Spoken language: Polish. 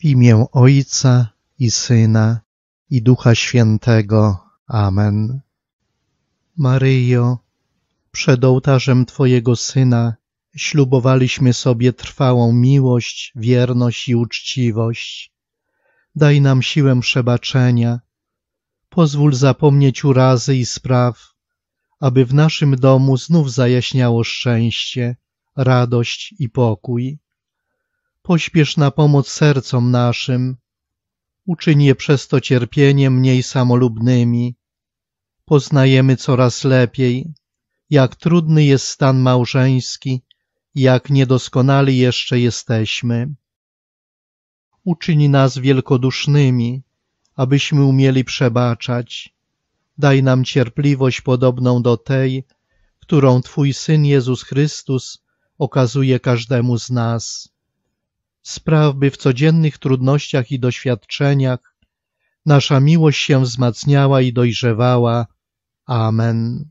W imię Ojca i Syna i Ducha Świętego. Amen. Maryjo, przed ołtarzem Twojego Syna ślubowaliśmy sobie trwałą miłość, wierność i uczciwość. Daj nam siłę przebaczenia. Pozwól zapomnieć urazy i spraw, aby w naszym domu znów zajaśniało szczęście, radość i pokój pośpiesz na pomoc sercom naszym. Uczyń je przez to cierpienie mniej samolubnymi. Poznajemy coraz lepiej, jak trudny jest stan małżeński, jak niedoskonali jeszcze jesteśmy. Uczyń nas wielkodusznymi, abyśmy umieli przebaczać. Daj nam cierpliwość podobną do tej, którą Twój Syn Jezus Chrystus okazuje każdemu z nas spraw, by w codziennych trudnościach i doświadczeniach nasza miłość się wzmacniała i dojrzewała. Amen.